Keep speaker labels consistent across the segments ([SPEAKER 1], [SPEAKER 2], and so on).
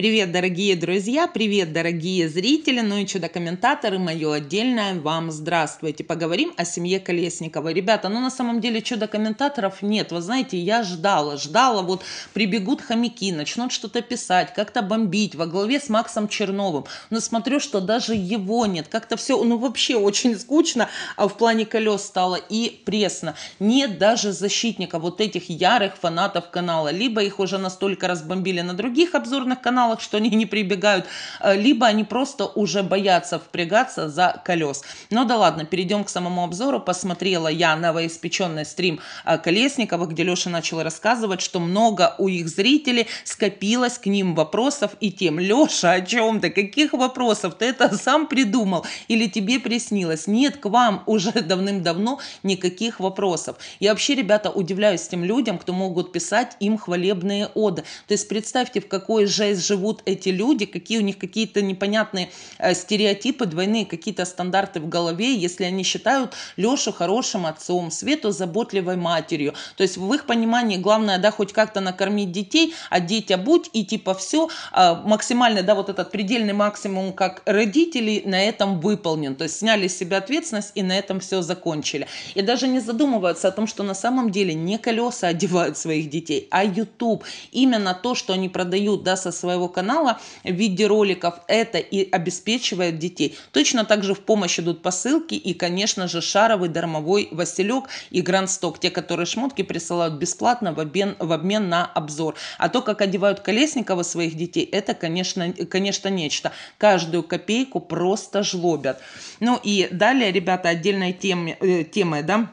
[SPEAKER 1] Привет, дорогие друзья, привет, дорогие зрители, ну и чудо-комментаторы, мое отдельное вам здравствуйте. Поговорим о семье Колесникова. Ребята, ну на самом деле чудо-комментаторов нет, вы знаете, я ждала, ждала, вот прибегут хомяки, начнут что-то писать, как-то бомбить во главе с Максом Черновым, но смотрю, что даже его нет, как-то все, ну вообще очень скучно а в плане колес стало и пресно. Нет даже защитника вот этих ярых фанатов канала, либо их уже настолько разбомбили на других обзорных каналах, каналах, что они не прибегают, э, либо они просто уже боятся впрягаться за колес. Но ну да ладно, перейдем к самому обзору. Посмотрела я новоиспеченный стрим э, Колесникова, где Леша начал рассказывать, что много у их зрителей скопилось к ним вопросов и тем. Леша, о чем ты? Каких вопросов? Ты это сам придумал или тебе приснилось? Нет, к вам уже давным-давно никаких вопросов. Я вообще, ребята, удивляюсь тем людям, кто могут писать им хвалебные оды. То есть представьте, в какой жесть живут эти люди, какие у них какие-то непонятные э, стереотипы, двойные какие-то стандарты в голове, если они считают Лешу хорошим отцом, Свету заботливой матерью. То есть в их понимании главное, да, хоть как-то накормить детей, а дети будь и типа все а максимально, да, вот этот предельный максимум как родителей на этом выполнен. То есть сняли с себя ответственность и на этом все закончили. И даже не задумываются о том, что на самом деле не колеса одевают своих детей, а YouTube. Именно то, что они продают, да, со своего своего канала в виде роликов. Это и обеспечивает детей. Точно так же в помощь идут посылки и, конечно же, Шаровый, Дармовой, Василек и Грандсток. Те, которые шмотки присылают бесплатно в обмен, в обмен на обзор. А то, как одевают Колесникова своих детей, это, конечно, конечно нечто. Каждую копейку просто жлобят. Ну и далее, ребята, отдельной тема, э, тема да,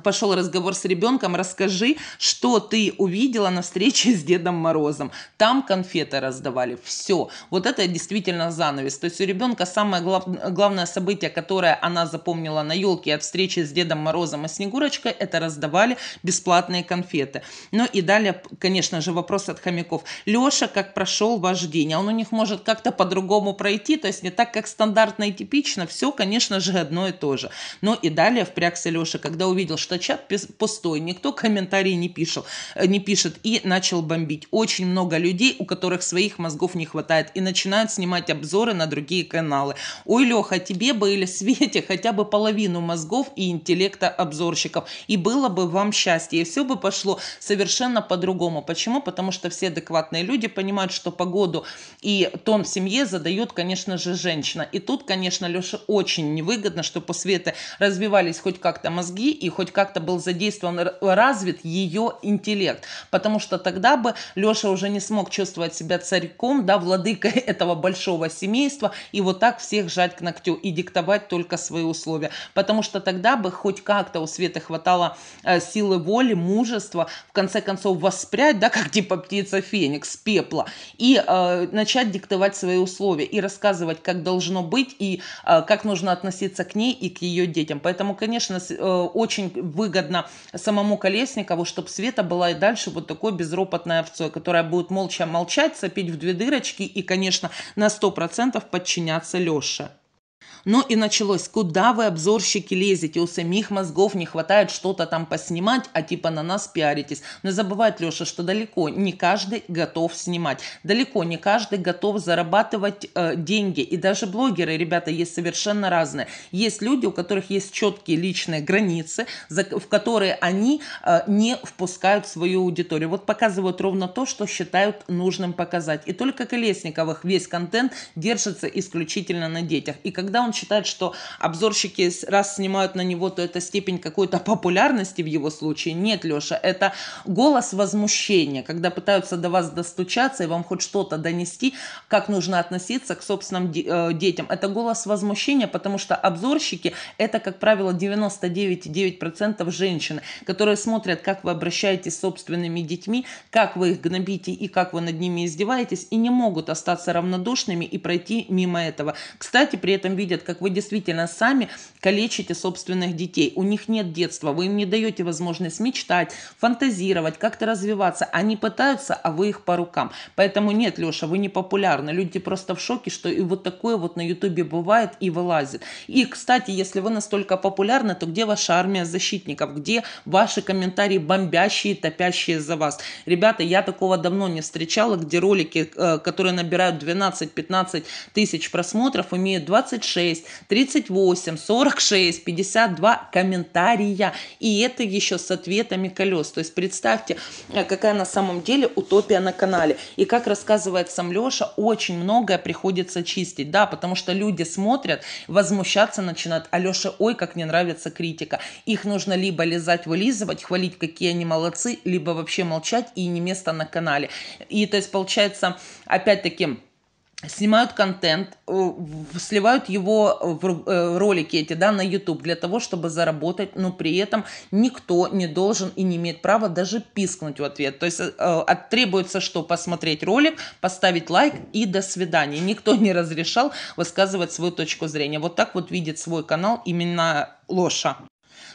[SPEAKER 1] пошел разговор с ребенком, расскажи, что ты увидела на встрече с Дедом Морозом. Там конфеты раздавали, все. Вот это действительно занавес. То есть у ребенка самое глав... главное событие, которое она запомнила на елке от встречи с Дедом Морозом и Снегурочкой, это раздавали бесплатные конфеты. Ну и далее, конечно же, вопрос от хомяков. Леша, как прошел ваш день? А он у них может как-то по-другому пройти, то есть не так, как стандартно и типично, все, конечно же, одно и то же. Ну и далее впрягся Леша, когда увидел, что чат пустой, никто комментарий не, пишет, э, не пишет, и начал бомбить. Очень много людей, у которых своих мозгов не хватает, и начинают снимать обзоры на другие каналы. Ой, Леха, тебе бы или Свете хотя бы половину мозгов и интеллекта обзорщиков, и было бы вам счастье, и все бы пошло совершенно по-другому. Почему? Потому что все адекватные люди понимают, что погоду и тон в семье задает, конечно же, женщина. И тут, конечно, Леша очень невыгодно, что после это развивались хоть как-то мозги и хоть хоть как-то был задействован, развит ее интеллект. Потому что тогда бы Леша уже не смог чувствовать себя царьком, да, владыкой этого большого семейства, и вот так всех жать к ногтю и диктовать только свои условия. Потому что тогда бы хоть как-то у Светы хватало э, силы воли, мужества, в конце концов воспрять, да, как типа птица Феникс, пепла, и э, начать диктовать свои условия, и рассказывать, как должно быть, и э, как нужно относиться к ней и к ее детям. Поэтому, конечно, э, очень очень выгодно самому Колесникову, чтобы Света была и дальше вот такой безропотной овцой, которая будет молча молчать, сопеть в две дырочки и, конечно, на 100% подчиняться Леше. Ну и началось, куда вы, обзорщики, лезете? У самих мозгов не хватает что-то там поснимать, а типа на нас пиаритесь. Но забывает Леша, что далеко не каждый готов снимать. Далеко не каждый готов зарабатывать э, деньги. И даже блогеры, ребята, есть совершенно разные. Есть люди, у которых есть четкие личные границы, за, в которые они э, не впускают свою аудиторию. Вот показывают ровно то, что считают нужным показать. И только Колесниковых весь контент держится исключительно на детях. И когда когда он считает, что обзорщики раз снимают на него, то это степень какой-то популярности в его случае. Нет, Леша, это голос возмущения, когда пытаются до вас достучаться и вам хоть что-то донести, как нужно относиться к собственным э, детям. Это голос возмущения, потому что обзорщики – это, как правило, 99,9% женщин, которые смотрят, как вы обращаетесь с собственными детьми, как вы их гнобите и как вы над ними издеваетесь, и не могут остаться равнодушными и пройти мимо этого. Кстати, при этом видят, как вы действительно сами калечите собственных детей. У них нет детства, вы им не даете возможность мечтать, фантазировать, как-то развиваться. Они пытаются, а вы их по рукам. Поэтому нет, Леша, вы не популярны. Люди просто в шоке, что и вот такое вот на Ютубе бывает и вылазит. И, кстати, если вы настолько популярны, то где ваша армия защитников? Где ваши комментарии бомбящие, топящие за вас? Ребята, я такого давно не встречала, где ролики, э, которые набирают 12-15 тысяч просмотров, имеют 26 36, 38, 46, 52 комментария. И это еще с ответами колес. То есть представьте, э, какая на самом деле утопия на канале. И как рассказывает сам Леша, очень многое приходится чистить. Да, потому что люди смотрят, возмущаться начинают. А Леша, ой, как мне нравится критика. Их нужно либо лизать, вылизывать, хвалить, какие они молодцы, либо вообще молчать и не место на канале. И то есть получается, опять-таки, снимают контент, э, сливают его в э, ролики эти, да, на YouTube для того, чтобы заработать, но при этом никто не должен и не имеет права даже пискнуть в ответ. То есть э, от, требуется что? Посмотреть ролик, поставить лайк и до свидания. Никто не разрешал высказывать свою точку зрения. Вот так вот видит свой канал именно Лоша.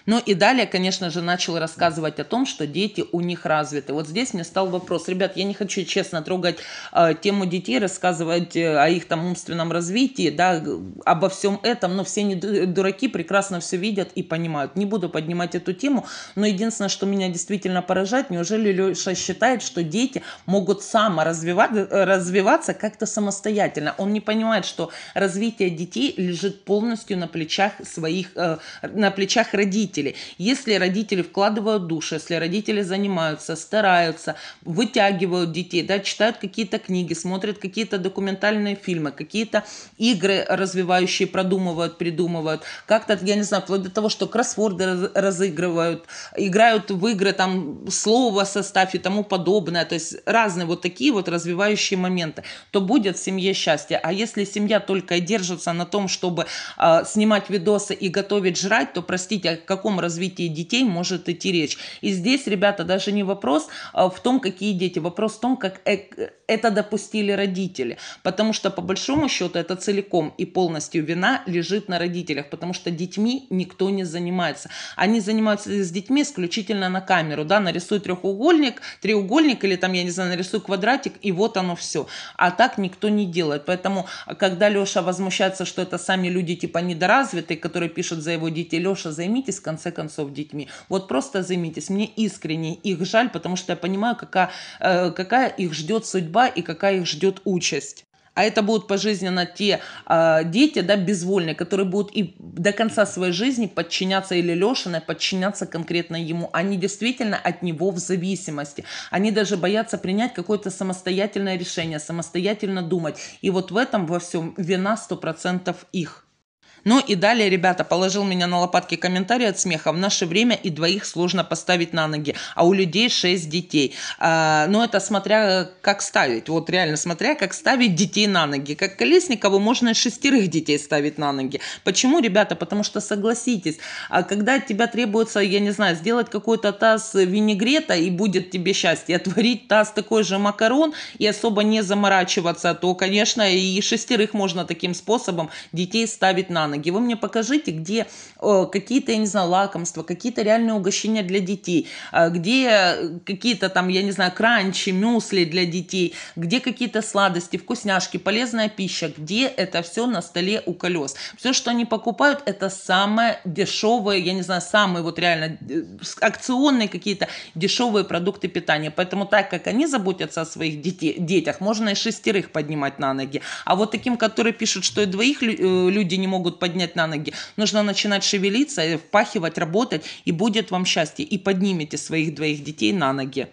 [SPEAKER 1] Ну и далее, конечно же, начал рассказывать о том, что дети у них развиты. Вот здесь мне стал вопрос, ребят, я не хочу честно трогать э, тему детей, рассказывать э, о их там умственном развитии, да, обо всем этом, но все не э, дураки, прекрасно все видят и понимают. Не буду поднимать эту тему, но единственное, что меня действительно поражает, неужели Леша считает, что дети могут саморазвиваться э, как-то самостоятельно? Он не понимает, что развитие детей лежит полностью на плечах своих, э, на плечах родителей родители. Если родители вкладывают душу, если родители занимаются, стараются, вытягивают детей, да, читают какие-то книги, смотрят какие-то документальные фильмы, какие-то игры развивающие, продумывают, придумывают, как-то, я не знаю, вплоть до того, что кроссворды разыгрывают, играют в игры, там, слово составь и тому подобное, то есть разные вот такие вот развивающие моменты, то будет в семье счастье. А если семья только и держится на том, чтобы э, снимать видосы и готовить жрать, то, простите, о каком развитии детей может идти речь. И здесь, ребята, даже не вопрос а, в том, какие дети, вопрос в том, как э, это допустили родители. Потому что, по большому счету, это целиком и полностью вина лежит на родителях, потому что детьми никто не занимается. Они занимаются с детьми исключительно на камеру, да, нарисуй трехугольник, треугольник или там, я не знаю, нарисуй квадратик, и вот оно все. А так никто не делает. Поэтому, когда Леша возмущается, что это сами люди типа недоразвитые, которые пишут за его детей, Леша, займите займитесь, в конце концов, детьми. Вот просто займитесь. Мне искренне их жаль, потому что я понимаю, какая, э, какая их ждет судьба и какая их ждет участь а это будут пожизненно те э, дети, да, безвольные, которые будут и до конца своей жизни подчиняться или Лешиной, подчиняться конкретно ему. Они действительно от него в зависимости. Они даже боятся принять какое-то самостоятельное решение, самостоятельно думать. И вот в этом во всем вина 100% их. Ну и далее, ребята, положил меня на лопатки комментарий от смеха. В наше время и двоих сложно поставить на ноги, а у людей шесть детей. А, но ну, это смотря э, как ставить. Вот реально смотря как ставить детей на ноги. Как Колесникову можно шестерых детей ставить на ноги. Почему, ребята? Потому что согласитесь, а когда от тебя требуется, я не знаю, сделать какой-то таз винегрета и будет тебе счастье, отварить а таз такой же макарон и особо не заморачиваться, то, конечно, и шестерых можно таким способом детей ставить на ноги ноги. Вы мне покажите, где э, какие-то, я не знаю, лакомства, какие-то реальные угощения для детей, э, где э, какие-то там, я не знаю, кранчи, мюсли для детей, где какие-то сладости, вкусняшки, полезная пища, где это все на столе у колес. Все, что они покупают, это самое дешевое, я не знаю, самые вот реально акционные какие-то дешевые продукты питания. Поэтому так как они заботятся о своих детей, детях, можно и шестерых поднимать на ноги. А вот таким, которые пишут, что и двоих люди не могут поднять на ноги. Нужно начинать шевелиться, э, впахивать, работать, и будет вам счастье. И поднимите своих двоих детей на ноги.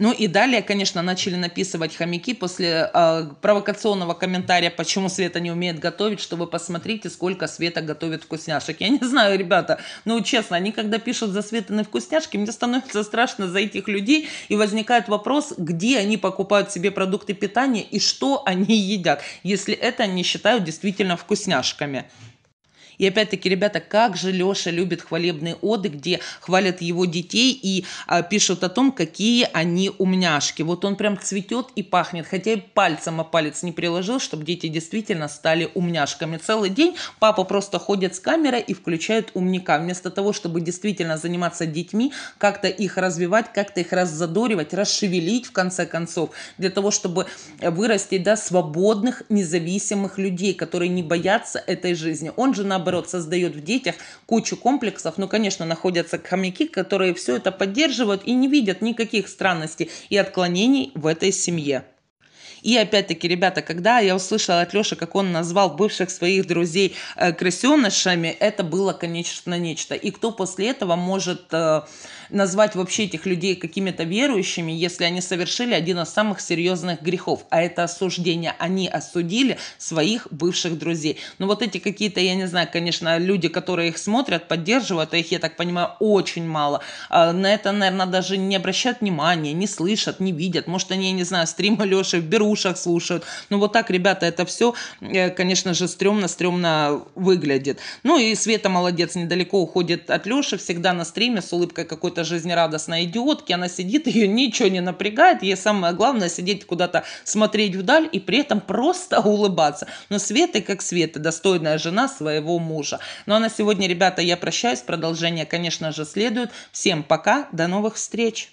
[SPEAKER 1] Ну и далее, конечно, начали написывать хомяки после э, провокационного комментария, почему Света не умеет готовить, что вы посмотрите, сколько Света готовит вкусняшек. Я не знаю, ребята, ну честно, они когда пишут за Светаны вкусняшки, мне становится страшно за этих людей, и возникает вопрос, где они покупают себе продукты питания и что они едят, если это они считают действительно вкусняшками. И опять-таки, ребята, как же Леша любит хвалебные оды, где хвалят его детей и а, пишут о том, какие они умняшки. Вот он прям цветет и пахнет, хотя и пальцем о палец не приложил, чтобы дети действительно стали умняшками. Целый день папа просто ходит с камерой и включает умника. Вместо того, чтобы действительно заниматься детьми, как-то их развивать, как-то их раззадоривать, расшевелить, в конце концов, для того, чтобы вырастить да, свободных, независимых людей, которые не боятся этой жизни. Он же, наоборот, наоборот, создает в детях кучу комплексов. Ну, конечно, находятся хомяки, которые все это поддерживают и не видят никаких странностей и отклонений в этой семье. И опять-таки, ребята, когда я услышала от Леши, как он назвал бывших своих друзей э, крысенышами, это было, конечно, нечто. И кто после этого может э, назвать вообще этих людей какими-то верующими, если они совершили один из самых серьезных грехов, а это осуждение. Они осудили своих бывших друзей. Но ну, вот эти какие-то, я не знаю, конечно, люди, которые их смотрят, поддерживают, а их, я так понимаю, очень мало. А на это, наверное, даже не обращают внимания, не слышат, не видят. Может, они, я не знаю, стримы Леши берут ушах слушают. Ну вот так, ребята, это все, э, конечно же, стрёмно, стрёмно выглядит. Ну и Света молодец, недалеко уходит от Лёши, всегда на стриме с улыбкой какой-то жизнерадостной идиотки. Она сидит, ее ничего не напрягает. Ей самое главное сидеть куда-то, смотреть вдаль и при этом просто улыбаться. Но Света как Света, достойная жена своего мужа. Ну а на сегодня, ребята, я прощаюсь. Продолжение, конечно же, следует. Всем пока, до новых встреч!